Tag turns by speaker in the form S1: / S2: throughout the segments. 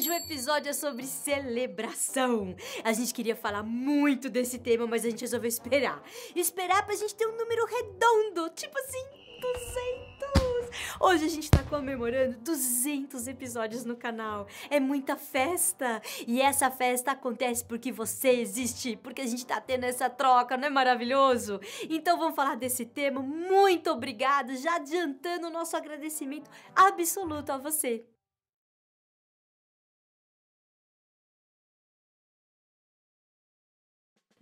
S1: Hoje o episódio é sobre celebração. A gente queria falar muito desse tema, mas a gente resolveu esperar. Esperar pra gente ter um número redondo, tipo assim, 200. Hoje a gente tá comemorando 200 episódios no canal. É muita festa. E essa festa acontece porque você existe, porque a gente tá tendo essa troca, não é maravilhoso? Então vamos falar desse tema. Muito obrigada, já adiantando o nosso agradecimento absoluto a você.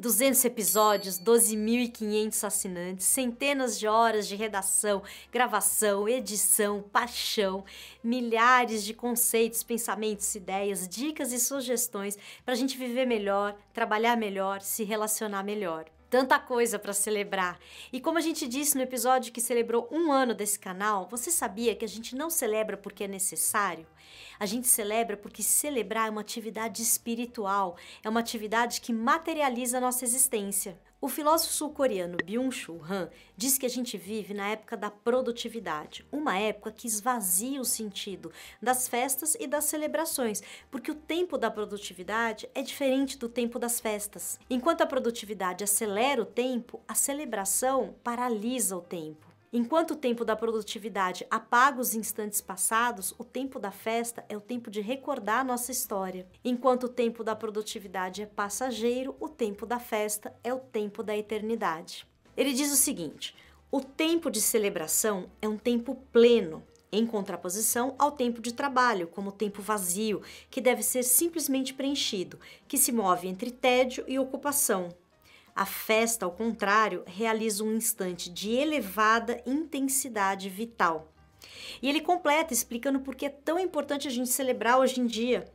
S1: 200 episódios, 12.500 assinantes, centenas de horas de redação, gravação, edição, paixão, milhares de conceitos, pensamentos, ideias, dicas e sugestões para a gente viver melhor, trabalhar melhor, se relacionar melhor tanta coisa para celebrar. E como a gente disse no episódio que celebrou um ano desse canal, você sabia que a gente não celebra porque é necessário? A gente celebra porque celebrar é uma atividade espiritual, é uma atividade que materializa a nossa existência. O filósofo sul-coreano Byung-Chul Han diz que a gente vive na época da produtividade, uma época que esvazia o sentido das festas e das celebrações, porque o tempo da produtividade é diferente do tempo das festas. Enquanto a produtividade acelera o tempo, a celebração paralisa o tempo. Enquanto o tempo da produtividade apaga os instantes passados, o tempo da festa é o tempo de recordar nossa história. Enquanto o tempo da produtividade é passageiro, o tempo da festa é o tempo da eternidade. Ele diz o seguinte: o tempo de celebração é um tempo pleno, em contraposição ao tempo de trabalho, como tempo vazio, que deve ser simplesmente preenchido, que se move entre tédio e ocupação, a festa, ao contrário, realiza um instante de elevada intensidade vital. E ele completa explicando por que é tão importante a gente celebrar hoje em dia.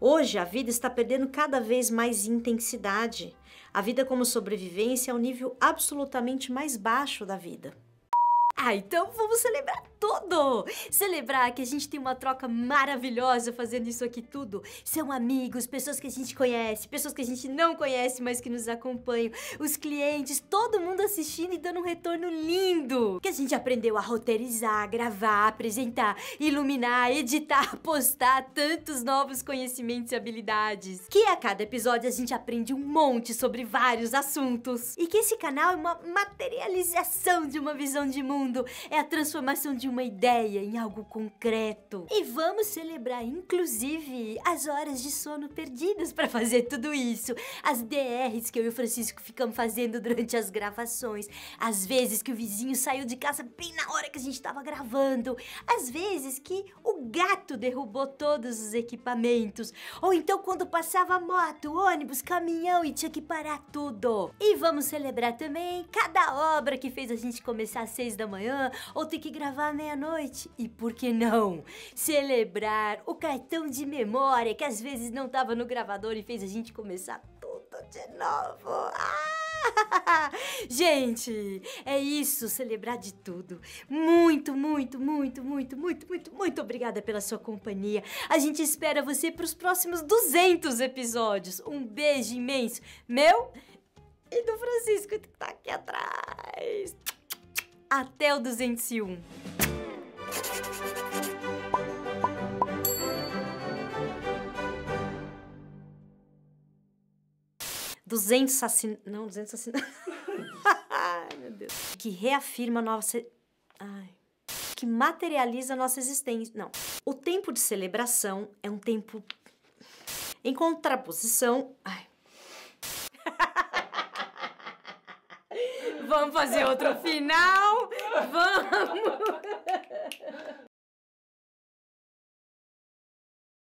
S1: Hoje a vida está perdendo cada vez mais intensidade. A vida como sobrevivência é o nível absolutamente mais baixo da vida. Ah, então vamos celebrar tudo! Celebrar que a gente tem uma troca maravilhosa fazendo isso aqui tudo. São amigos, pessoas que a gente conhece, pessoas que a gente não conhece, mas que nos acompanham, os clientes, todo mundo assistindo e dando um retorno lindo! Que a gente aprendeu a roteirizar, gravar, apresentar, iluminar, editar, postar tantos novos conhecimentos e habilidades. Que a cada episódio a gente aprende um monte sobre vários assuntos. E que esse canal é uma materialização de uma visão de mundo, é a transformação de uma ideia em algo concreto. E vamos celebrar, inclusive, as horas de sono perdidas para fazer tudo isso. As DRs que eu e o Francisco ficamos fazendo durante as gravações. As vezes que o vizinho saiu de casa bem na hora que a gente estava gravando. As vezes que o gato derrubou todos os equipamentos. Ou então quando passava moto, ônibus, caminhão e tinha que parar tudo. E vamos celebrar também cada obra que fez a gente começar às seis da manhã ou ter que gravar meia-noite e, por que não, celebrar o cartão de memória que às vezes não estava no gravador e fez a gente começar tudo de novo. Ah! Gente, é isso, celebrar de tudo. Muito, muito, muito, muito, muito, muito, muito obrigada pela sua companhia. A gente espera você para os próximos 200 episódios. Um beijo imenso, meu e do Francisco que está aqui atrás até o 201. Duzentos assassinatos. Não, duzentos assassinatos. Ai, meu Deus. Que reafirma nossa. Ai. Que materializa nossa existência. Não. O tempo de celebração é um tempo. Em contraposição. Ai. Vamos fazer outro final? Vamos!